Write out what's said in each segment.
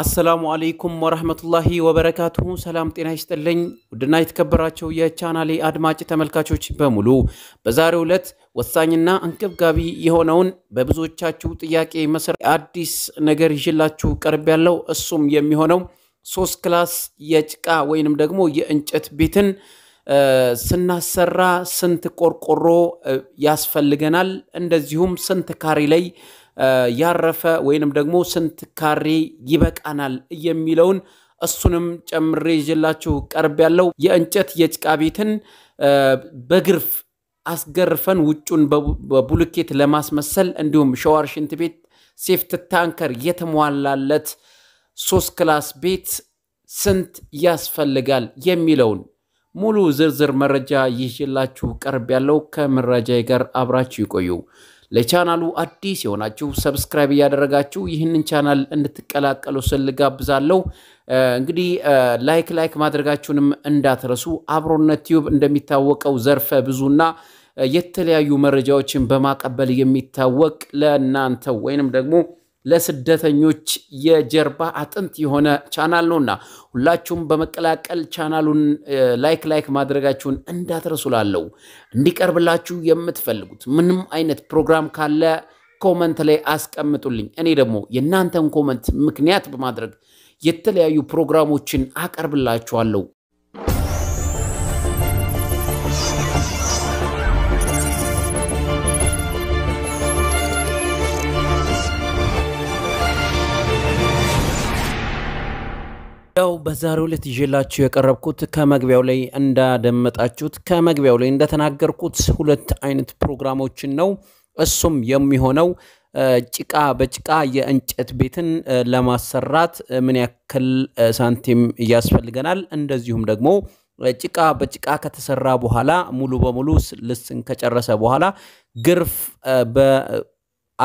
አሰላሙ አለይኩም ወረህመቱላሂ ወበረካቱሁ። ሰላም ጤና ይስጥልኝ። ውድና የተከበራቸው የቻናሌ አድማጭ ተመልካቾች በሙሉ በዛሬው ዕለት ወሳኝና አንገብጋቢ የሆነውን በብዙዎቻችሁ ጥያቄ መሰረት አዲስ ነገር ይዤላችሁ ቀርብ ያለው እሱም የሚሆነው ሶስት ክላስ የጭቃ ወይንም ደግሞ የእንጨት ቤትን ስናሰራ ስንት ቆርቆሮ ያስፈልገናል፣ እንደዚሁም ስንት ካሬ ላይ ያረፈ ወይንም ደግሞ ስንት ካሬ ይበቃናል የሚለውን እሱንም ጨምሬ ይዤላችሁ ቀርብ ያለው የእንጨት የጭቃ ቤትን በግርፍ አስገርፈን ውጩን በቡልኬት ለማስመሰል እንዲሁም ሸዋር፣ ሽንት ቤት፣ ሴፍት ታንከር የተሟላለት ሶስት ክላስ ቤት ስንት ያስፈልጋል የሚለውን ሙሉ ዝርዝር መረጃ ይዤላችሁ ቀርብ ያለው ከመረጃ ጋር አብራችሁ ይቆዩ። ለቻናሉ አዲስ የሆናችሁ ሰብስክራይብ እያደረጋችሁ ይህንን ቻናል እንድትቀላቀሉ ስል ጋብዛለሁ። እንግዲህ ላይክ ላይክ ማድረጋችሁንም እንዳትረሱ። አብሮነት ቲዩብ እንደሚታወቀው ዘርፈ ብዙና የተለያዩ መረጃዎችን በማቀበል የሚታወቅ ለእናንተ ወይንም ደግሞ ለስደተኞች የጀርባ አጥንት የሆነ ቻናል ነውና ሁላችሁም በመቀላቀል ቻናሉን ላይክ ላይክ ማድረጋችሁን እንዳትረሱ። ላለው እንዲቀርብላችሁ የምትፈልጉት ምንም አይነት ፕሮግራም ካለ ኮመንት ላይ አስቀምጡልኝ። እኔ ደግሞ የእናንተን ኮመንት ምክንያት በማድረግ የተለያዩ ፕሮግራሞችን አቀርብላችኋለሁ። በዛሬው ዕለት ይዤላችሁ የቀረብኩት ከመግቢያው ላይ እንዳደመጣችሁት ከመግቢያው ላይ እንደተናገርኩት ሁለት አይነት ፕሮግራሞችን ነው። እሱም የሚሆነው ጭቃ በጭቃ የእንጨት ቤትን ለማሰራት ምን ያክል ሳንቲም ያስፈልገናል፣ እንደዚሁም ደግሞ ጭቃ በጭቃ ከተሰራ በኋላ ሙሉ በሙሉ ልስን ከጨረሰ በኋላ ግርፍ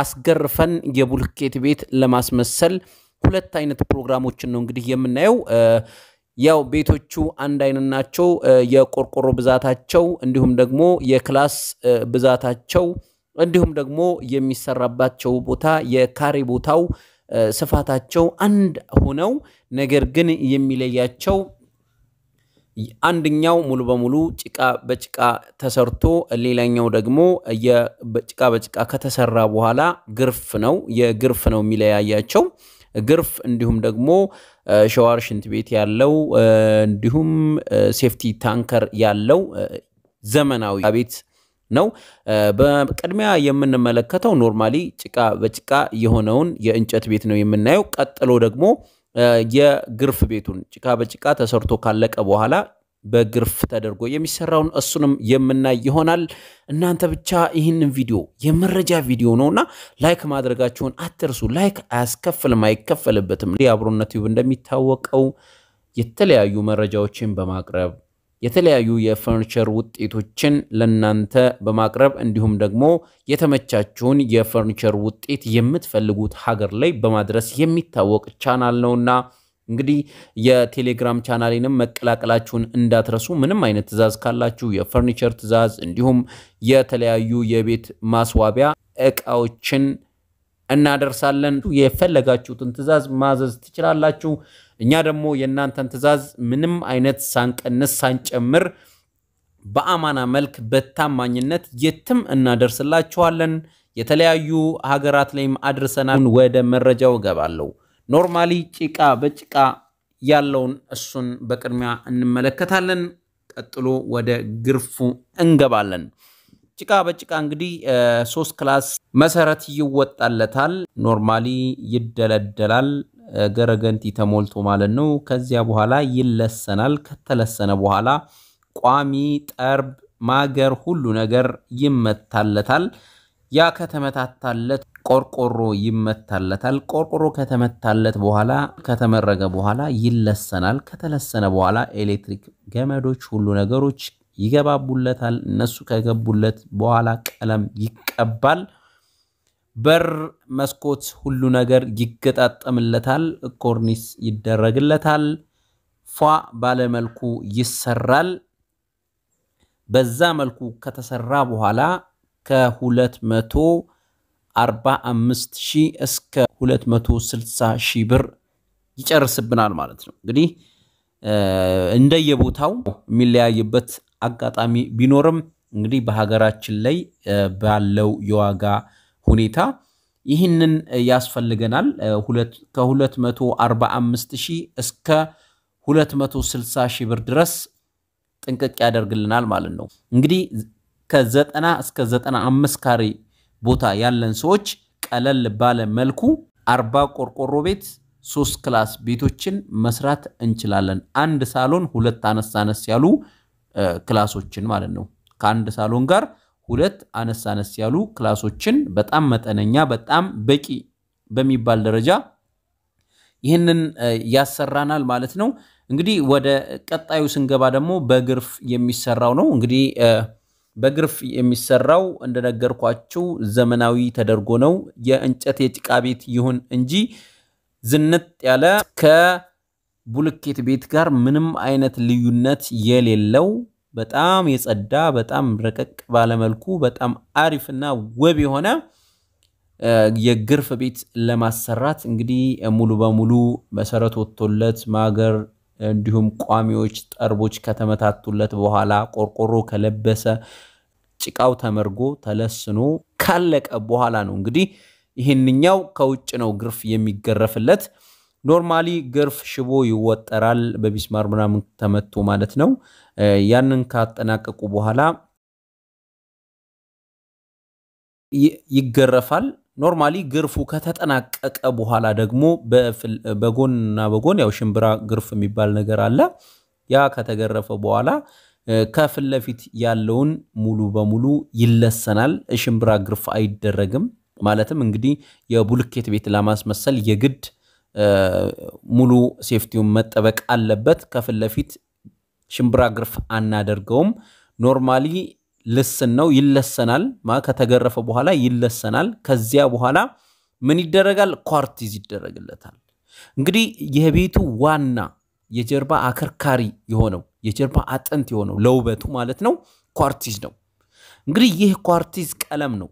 አስገርፈን የቡልኬት ቤት ለማስመሰል ሁለት አይነት ፕሮግራሞችን ነው እንግዲህ የምናየው። ያው ቤቶቹ አንድ አይነት ናቸው። የቆርቆሮ ብዛታቸው እንዲሁም ደግሞ የክላስ ብዛታቸው እንዲሁም ደግሞ የሚሰራባቸው ቦታ የካሬ ቦታው ስፋታቸው አንድ ሆነው ነገር ግን የሚለያቸው አንደኛው ሙሉ በሙሉ ጭቃ በጭቃ ተሰርቶ ሌላኛው ደግሞ ጭቃ በጭቃ ከተሰራ በኋላ ግርፍ ነው የግርፍ ነው የሚለያያቸው። ግርፍ እንዲሁም ደግሞ ሸዋር ሽንት ቤት ያለው እንዲሁም ሴፍቲ ታንከር ያለው ዘመናዊ ቤት ነው። በቅድሚያ የምንመለከተው ኖርማሊ ጭቃ በጭቃ የሆነውን የእንጨት ቤት ነው የምናየው። ቀጥሎ ደግሞ የግርፍ ቤቱን ጭቃ በጭቃ ተሰርቶ ካለቀ በኋላ በግርፍ ተደርጎ የሚሰራውን እሱንም የምናይ ይሆናል። እናንተ ብቻ ይህንን ቪዲዮ የመረጃ ቪዲዮ ነውና ላይክ ማድረጋችሁን አትርሱ። ላይክ አያስከፍልም፣ አይከፈልበትም። የአብሮነት ዩብ እንደሚታወቀው የተለያዩ መረጃዎችን በማቅረብ የተለያዩ የፈርኒቸር ውጤቶችን ለናንተ በማቅረብ እንዲሁም ደግሞ የተመቻችሁን የፈርኒቸር ውጤት የምትፈልጉት ሀገር ላይ በማድረስ የሚታወቅ ቻናል ነውና እንግዲህ የቴሌግራም ቻናሌንም መቀላቀላችሁን እንዳትረሱ። ምንም አይነት ትዕዛዝ ካላችሁ የፈርኒቸር ትዕዛዝ እንዲሁም የተለያዩ የቤት ማስዋቢያ እቃዎችን እናደርሳለን። የፈለጋችሁትን ትዕዛዝ ማዘዝ ትችላላችሁ። እኛ ደግሞ የእናንተን ትዕዛዝ ምንም አይነት ሳንቀንስ ሳንጨምር በአማና መልክ በታማኝነት የትም እናደርስላችኋለን። የተለያዩ ሀገራት ላይም አድርሰናል። ወደ መረጃው እገባለሁ። ኖርማሊ ጭቃ በጭቃ ያለውን እሱን በቅድሚያ እንመለከታለን። ቀጥሎ ወደ ግርፉ እንገባለን። ጭቃ በጭቃ እንግዲህ ሶስት ክላስ መሰረት ይወጣለታል። ኖርማሊ ይደለደላል፣ ገረገንቲ ተሞልቶ ማለት ነው። ከዚያ በኋላ ይለሰናል። ከተለሰነ በኋላ ቋሚ ጠርብ፣ ማገር ሁሉ ነገር ይመታለታል። ያ ከተመታታለት ቆርቆሮ ይመታለታል። ቆርቆሮ ከተመታለት በኋላ ከተመረገ በኋላ ይለሰናል። ከተለሰነ በኋላ ኤሌክትሪክ ገመዶች፣ ሁሉ ነገሮች ይገባቡለታል። እነሱ ከገቡለት በኋላ ቀለም ይቀባል። በር፣ መስኮት፣ ሁሉ ነገር ይገጣጠምለታል። ኮርኒስ ይደረግለታል። ፏ ባለመልኩ ይሰራል። በዛ መልኩ ከተሰራ በኋላ ከሁለት መቶ 45 ሺህ እስከ 260 ሺህ ብር ይጨርስብናል ማለት ነው። እንግዲህ እንደየቦታው የሚለያይበት አጋጣሚ ቢኖርም እንግዲህ በሀገራችን ላይ ባለው የዋጋ ሁኔታ ይህንን ያስፈልገናል። ከ245 ሺህ እስከ 260 ሺህ ብር ድረስ ጥንቅቅ ያደርግልናል ማለት ነው። እንግዲህ ከ90 እስከ 95 ካሬ ቦታ ያለን ሰዎች ቀለል ባለ መልኩ አርባ ቆርቆሮ ቤት ሶስት ክላስ ቤቶችን መስራት እንችላለን። አንድ ሳሎን ሁለት አነስ አነስ ያሉ ክላሶችን ማለት ነው። ከአንድ ሳሎን ጋር ሁለት አነስ አነስ ያሉ ክላሶችን በጣም መጠነኛ በጣም በቂ በሚባል ደረጃ ይህንን ያሰራናል ማለት ነው። እንግዲህ ወደ ቀጣዩ ስንገባ ደግሞ በግርፍ የሚሰራው ነው እንግዲህ በግርፍ የሚሰራው እንደነገርኳችሁ ዘመናዊ ተደርጎ ነው። የእንጨት የጭቃ ቤት ይሁን እንጂ ዝንጥ ያለ ከቡልኬት ቤት ጋር ምንም አይነት ልዩነት የሌለው በጣም የጸዳ በጣም ረቀቅ ባለመልኩ በጣም አሪፍና ውብ የሆነ የግርፍ ቤት ለማሰራት እንግዲህ ሙሉ በሙሉ መሰረት ወጥቶለት ማገር እንዲሁም ቋሚዎች፣ ጠርቦች ከተመታቱለት በኋላ ቆርቆሮ ከለበሰ ጭቃው ተመርጎ ተለስኖ ካለቀ በኋላ ነው እንግዲህ ይህንኛው ከውጭ ነው ግርፍ የሚገረፍለት። ኖርማሊ ግርፍ ሽቦ ይወጠራል በቢስማር ምናምን ተመቶ ማለት ነው። ያንን ካጠናቀቁ በኋላ ይገረፋል። ኖርማሊ ግርፉ ከተጠናቀቀ በኋላ ደግሞ በጎንና በጎን ያው ሽምብራ ግርፍ የሚባል ነገር አለ። ያ ከተገረፈ በኋላ ከፊት ለፊት ያለውን ሙሉ በሙሉ ይለሰናል። ሽምብራ ግርፍ አይደረግም። ማለትም እንግዲህ የቡልኬት ቤት ለማስመሰል የግድ ሙሉ ሴፍቲውን መጠበቅ አለበት። ከፊት ለፊት ሽምብራ ግርፍ አናደርገውም ኖርማሊ ልስን ነው ይለሰናል። ከተገረፈ በኋላ ይለሰናል። ከዚያ በኋላ ምን ይደረጋል? ኳርቲዝ ይደረግለታል። እንግዲህ የቤቱ ዋና የጀርባ አከርካሪ የሆነው የጀርባ አጥንት የሆነው ለውበቱ ማለት ነው ኳርቲዝ ነው። እንግዲህ ይህ ኳርቲዝ ቀለም ነው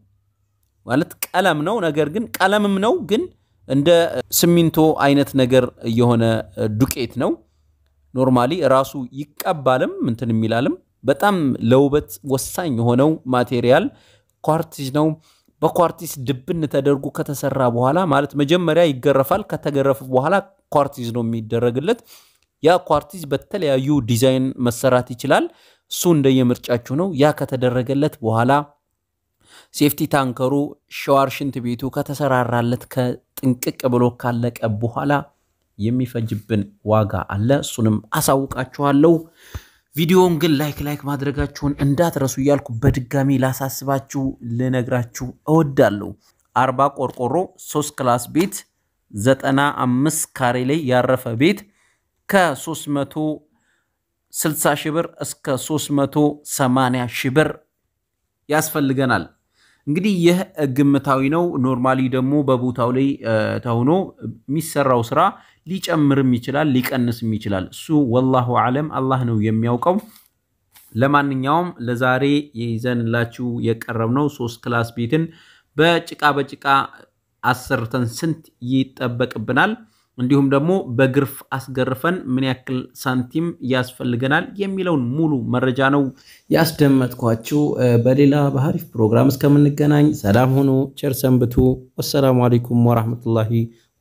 ማለት ቀለም ነው። ነገር ግን ቀለምም ነው ግን እንደ ሲሚንቶ አይነት ነገር የሆነ ዱቄት ነው። ኖርማሊ ራሱ ይቀባልም እንትን የሚላልም በጣም ለውበት ወሳኝ የሆነው ማቴሪያል ኳርቲዝ ነው። በኳርቲዝ ድብን ተደርጎ ከተሰራ በኋላ ማለት መጀመሪያ ይገረፋል። ከተገረፈ በኋላ ኳርቲዝ ነው የሚደረግለት። ያ ኳርቲዝ በተለያዩ ዲዛይን መሰራት ይችላል። እሱ እንደየምርጫችሁ ነው። ያ ከተደረገለት በኋላ ሴፍቲ ታንከሩ ሸዋር ሽንት ቤቱ ከተሰራራለት ከጥንቅቅ ብሎ ካለቀ በኋላ የሚፈጅብን ዋጋ አለ። እሱንም አሳውቃችኋለሁ። ቪዲዮውን ግን ላይክ ላይክ ማድረጋችሁን እንዳትረሱ እያልኩ በድጋሚ ላሳስባችሁ ልነግራችሁ እወዳለሁ። አርባ ቆርቆሮ ሶስት ክላስ ቤት ዘጠና አምስት ካሬ ላይ ያረፈ ቤት ከ360 ሺህ ብር እስከ 380 ሺህ ብር ያስፈልገናል። እንግዲህ ይህ ግምታዊ ነው። ኖርማሊ ደግሞ በቦታው ላይ ተሆኖ የሚሰራው ስራ ሊጨምርም ይችላል፣ ሊቀንስም ይችላል። እሱ ወላሁ አለም አላህ ነው የሚያውቀው። ለማንኛውም ለዛሬ ይዘንላችሁ የቀረብነው ሶስት ክላስ ቤትን በጭቃ በጭቃ አሰርተን ስንት ይጠበቅብናል፣ እንዲሁም ደግሞ በግርፍ አስገርፈን ምን ያክል ሳንቲም ያስፈልገናል የሚለውን ሙሉ መረጃ ነው ያስደመጥኳችሁ። በሌላ በሀሪፍ ፕሮግራም እስከምንገናኝ ሰላም ሁኑ፣ ቸር ሰንብቱ። ወሰላሙ አሌይኩም ወራህመቱላሂ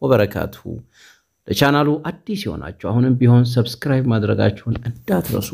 ወበረካቱሁ። ለቻናሉ አዲስ የሆናችሁ አሁንም ቢሆን ሰብስክራይብ ማድረጋችሁን እንዳትረሱ።